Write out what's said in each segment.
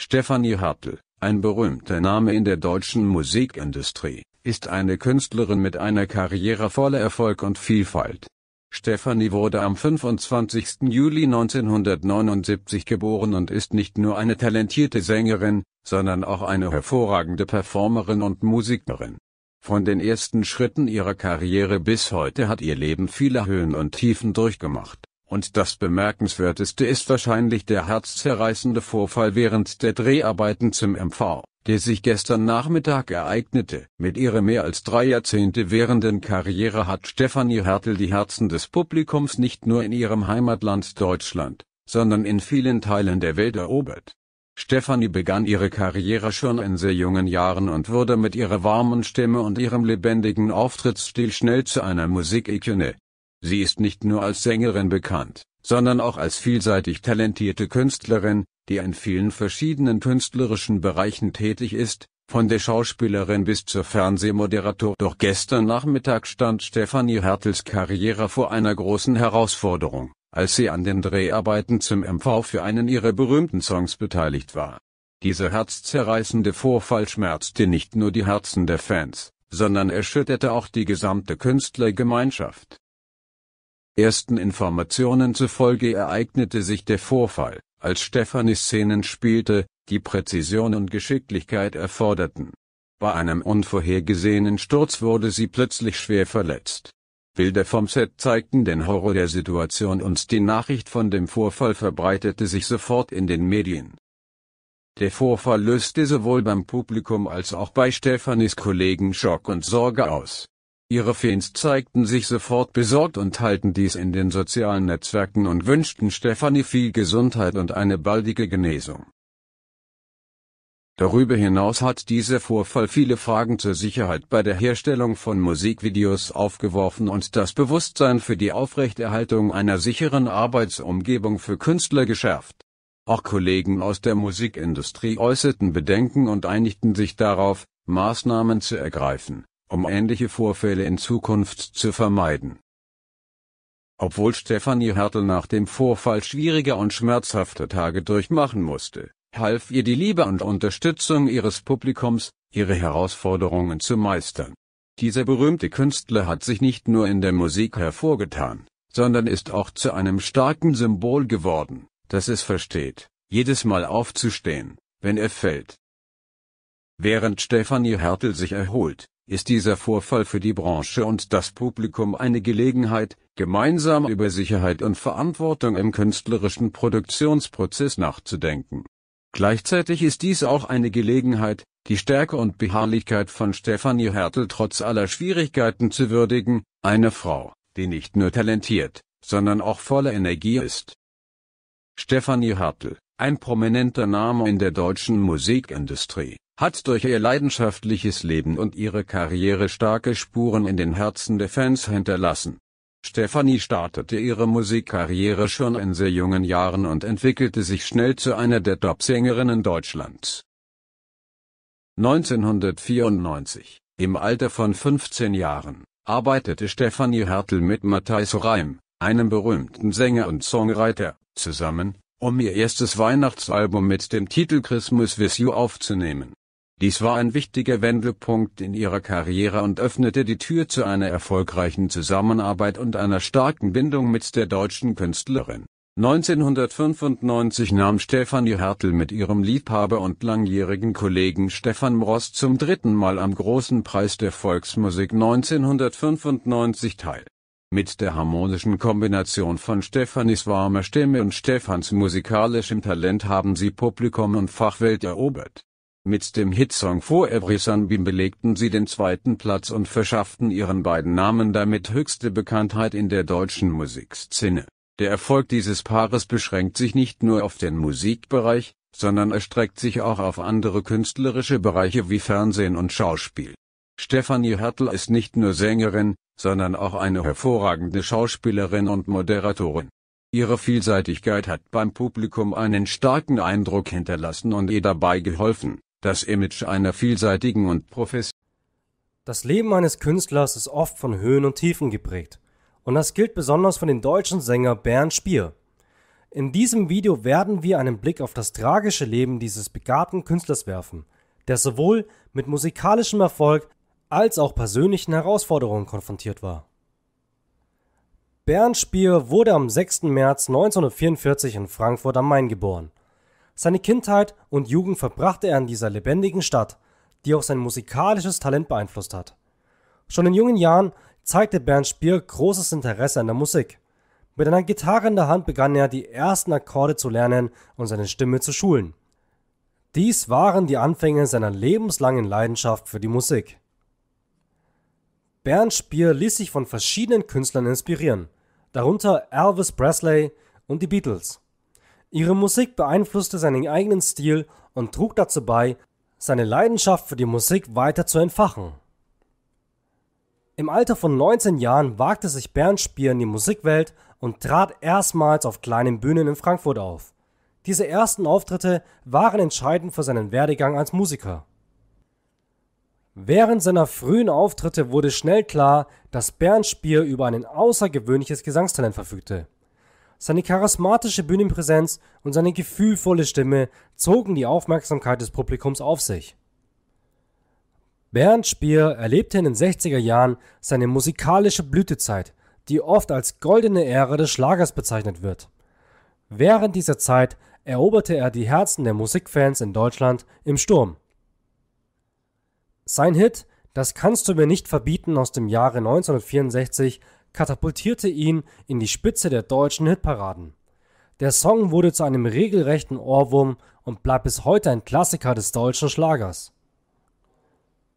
Stefanie Hartl, ein berühmter Name in der deutschen Musikindustrie, ist eine Künstlerin mit einer Karriere voller Erfolg und Vielfalt. Stefanie wurde am 25. Juli 1979 geboren und ist nicht nur eine talentierte Sängerin, sondern auch eine hervorragende Performerin und Musikerin. Von den ersten Schritten ihrer Karriere bis heute hat ihr Leben viele Höhen und Tiefen durchgemacht und das bemerkenswerteste ist wahrscheinlich der herzzerreißende Vorfall während der Dreharbeiten zum MV, der sich gestern Nachmittag ereignete. Mit ihrer mehr als drei Jahrzehnte währenden Karriere hat Stefanie Hertel die Herzen des Publikums nicht nur in ihrem Heimatland Deutschland, sondern in vielen Teilen der Welt erobert. Stefanie begann ihre Karriere schon in sehr jungen Jahren und wurde mit ihrer warmen Stimme und ihrem lebendigen Auftrittsstil schnell zu einer Musikikone, Sie ist nicht nur als Sängerin bekannt, sondern auch als vielseitig talentierte Künstlerin, die in vielen verschiedenen künstlerischen Bereichen tätig ist, von der Schauspielerin bis zur Fernsehmoderator. Doch gestern Nachmittag stand Stefanie Hertels Karriere vor einer großen Herausforderung, als sie an den Dreharbeiten zum MV für einen ihrer berühmten Songs beteiligt war. Dieser herzzerreißende Vorfall schmerzte nicht nur die Herzen der Fans, sondern erschütterte auch die gesamte Künstlergemeinschaft. Ersten Informationen zufolge ereignete sich der Vorfall, als Stefani Szenen spielte, die Präzision und Geschicklichkeit erforderten. Bei einem unvorhergesehenen Sturz wurde sie plötzlich schwer verletzt. Bilder vom Set zeigten den Horror der Situation und die Nachricht von dem Vorfall verbreitete sich sofort in den Medien. Der Vorfall löste sowohl beim Publikum als auch bei Stefanis Kollegen Schock und Sorge aus. Ihre Fans zeigten sich sofort besorgt und halten dies in den sozialen Netzwerken und wünschten Stefanie viel Gesundheit und eine baldige Genesung. Darüber hinaus hat dieser Vorfall viele Fragen zur Sicherheit bei der Herstellung von Musikvideos aufgeworfen und das Bewusstsein für die Aufrechterhaltung einer sicheren Arbeitsumgebung für Künstler geschärft. Auch Kollegen aus der Musikindustrie äußerten Bedenken und einigten sich darauf, Maßnahmen zu ergreifen um ähnliche Vorfälle in Zukunft zu vermeiden. Obwohl Stefanie Hertel nach dem Vorfall schwieriger und schmerzhafter Tage durchmachen musste, half ihr die Liebe und Unterstützung ihres Publikums, ihre Herausforderungen zu meistern. Dieser berühmte Künstler hat sich nicht nur in der Musik hervorgetan, sondern ist auch zu einem starken Symbol geworden, das es versteht, jedes Mal aufzustehen, wenn er fällt. Während Stefanie Hertel sich erholt, ist dieser Vorfall für die Branche und das Publikum eine Gelegenheit, gemeinsam über Sicherheit und Verantwortung im künstlerischen Produktionsprozess nachzudenken. Gleichzeitig ist dies auch eine Gelegenheit, die Stärke und Beharrlichkeit von Stefanie Hertel trotz aller Schwierigkeiten zu würdigen, eine Frau, die nicht nur talentiert, sondern auch voller Energie ist. Stefanie Hertel ein prominenter Name in der deutschen Musikindustrie, hat durch ihr leidenschaftliches Leben und ihre Karriere starke Spuren in den Herzen der Fans hinterlassen. Stefanie startete ihre Musikkarriere schon in sehr jungen Jahren und entwickelte sich schnell zu einer der Top-Sängerinnen Deutschlands. 1994, im Alter von 15 Jahren, arbeitete Stefanie Hertel mit Matthias Reim, einem berühmten Sänger und Songwriter, zusammen, um ihr erstes Weihnachtsalbum mit dem Titel Christmas With You aufzunehmen. Dies war ein wichtiger Wendepunkt in ihrer Karriere und öffnete die Tür zu einer erfolgreichen Zusammenarbeit und einer starken Bindung mit der deutschen Künstlerin. 1995 nahm Stefanie Hertel mit ihrem Liebhaber und langjährigen Kollegen Stefan Mross zum dritten Mal am Großen Preis der Volksmusik 1995 teil. Mit der harmonischen Kombination von Stefanis warmer Stimme und Stefans musikalischem Talent haben sie Publikum und Fachwelt erobert. Mit dem Hitsong For Every Sunbeam belegten sie den zweiten Platz und verschafften ihren beiden Namen damit höchste Bekanntheit in der deutschen Musikszene. Der Erfolg dieses Paares beschränkt sich nicht nur auf den Musikbereich, sondern erstreckt sich auch auf andere künstlerische Bereiche wie Fernsehen und Schauspiel Stefanie Hertel ist nicht nur Sängerin, sondern auch eine hervorragende Schauspielerin und Moderatorin. Ihre Vielseitigkeit hat beim Publikum einen starken Eindruck hinterlassen und ihr dabei geholfen, das Image einer vielseitigen und professionellen Das Leben eines Künstlers ist oft von Höhen und Tiefen geprägt. Und das gilt besonders für den deutschen Sänger Bernd Spier. In diesem Video werden wir einen Blick auf das tragische Leben dieses begabten Künstlers werfen, der sowohl mit musikalischem Erfolg als auch persönlichen Herausforderungen konfrontiert war. Bernd Spier wurde am 6. März 1944 in Frankfurt am Main geboren. Seine Kindheit und Jugend verbrachte er in dieser lebendigen Stadt, die auch sein musikalisches Talent beeinflusst hat. Schon in jungen Jahren zeigte Bernd Spier großes Interesse an der Musik. Mit einer Gitarre in der Hand begann er, die ersten Akkorde zu lernen und seine Stimme zu schulen. Dies waren die Anfänge seiner lebenslangen Leidenschaft für die Musik. Bernd Spier ließ sich von verschiedenen Künstlern inspirieren, darunter Elvis Presley und die Beatles. Ihre Musik beeinflusste seinen eigenen Stil und trug dazu bei, seine Leidenschaft für die Musik weiter zu entfachen. Im Alter von 19 Jahren wagte sich Bernd Spier in die Musikwelt und trat erstmals auf kleinen Bühnen in Frankfurt auf. Diese ersten Auftritte waren entscheidend für seinen Werdegang als Musiker. Während seiner frühen Auftritte wurde schnell klar, dass Bernd Spier über ein außergewöhnliches Gesangstalent verfügte. Seine charismatische Bühnenpräsenz und seine gefühlvolle Stimme zogen die Aufmerksamkeit des Publikums auf sich. Bernd Spier erlebte in den 60er Jahren seine musikalische Blütezeit, die oft als goldene Ära des Schlagers bezeichnet wird. Während dieser Zeit eroberte er die Herzen der Musikfans in Deutschland im Sturm. Sein Hit Das kannst du mir nicht verbieten aus dem Jahre 1964 katapultierte ihn in die Spitze der deutschen Hitparaden. Der Song wurde zu einem regelrechten Ohrwurm und bleibt bis heute ein Klassiker des deutschen Schlagers.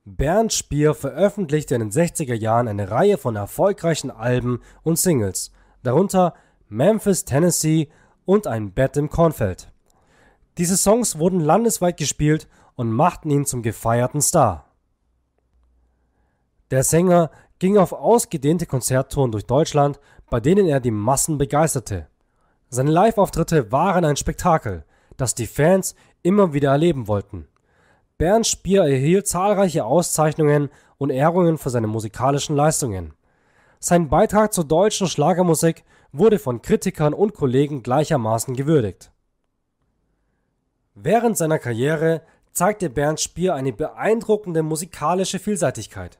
Bernd Spier veröffentlichte in den 60er Jahren eine Reihe von erfolgreichen Alben und Singles, darunter Memphis, Tennessee und Ein Bett im Kornfeld. Diese Songs wurden landesweit gespielt und machten ihn zum gefeierten Star. Der Sänger ging auf ausgedehnte Konzerttouren durch Deutschland, bei denen er die Massen begeisterte. Seine Live-Auftritte waren ein Spektakel, das die Fans immer wieder erleben wollten. Bernd Spier erhielt zahlreiche Auszeichnungen und Ehrungen für seine musikalischen Leistungen. Sein Beitrag zur deutschen Schlagermusik wurde von Kritikern und Kollegen gleichermaßen gewürdigt. Während seiner Karriere zeigte Bernd Spier eine beeindruckende musikalische Vielseitigkeit.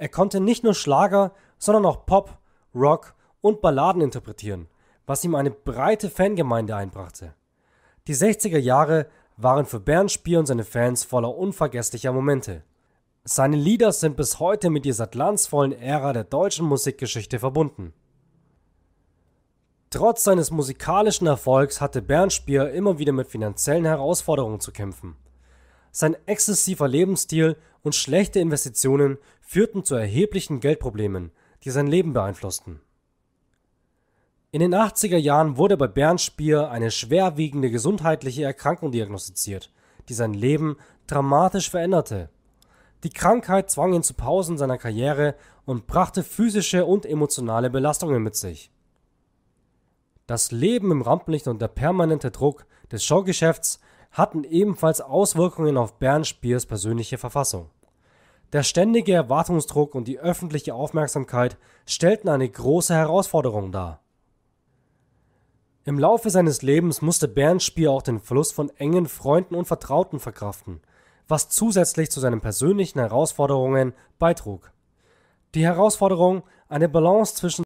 Er konnte nicht nur Schlager, sondern auch Pop, Rock und Balladen interpretieren, was ihm eine breite Fangemeinde einbrachte. Die 60er Jahre waren für Bernd Spier und seine Fans voller unvergesslicher Momente. Seine Lieder sind bis heute mit dieser glanzvollen Ära der deutschen Musikgeschichte verbunden. Trotz seines musikalischen Erfolgs hatte Bernd Spier immer wieder mit finanziellen Herausforderungen zu kämpfen. Sein exzessiver Lebensstil und schlechte Investitionen führten zu erheblichen Geldproblemen, die sein Leben beeinflussten. In den 80er Jahren wurde bei Bernd Spier eine schwerwiegende gesundheitliche Erkrankung diagnostiziert, die sein Leben dramatisch veränderte. Die Krankheit zwang ihn zu Pausen seiner Karriere und brachte physische und emotionale Belastungen mit sich. Das Leben im Rampenlicht und der permanente Druck des Showgeschäfts hatten ebenfalls Auswirkungen auf Bernd Spiers persönliche Verfassung. Der ständige Erwartungsdruck und die öffentliche Aufmerksamkeit stellten eine große Herausforderung dar. Im Laufe seines Lebens musste Bernd Spier auch den Verlust von engen Freunden und Vertrauten verkraften, was zusätzlich zu seinen persönlichen Herausforderungen beitrug. Die Herausforderung, eine Balance zwischen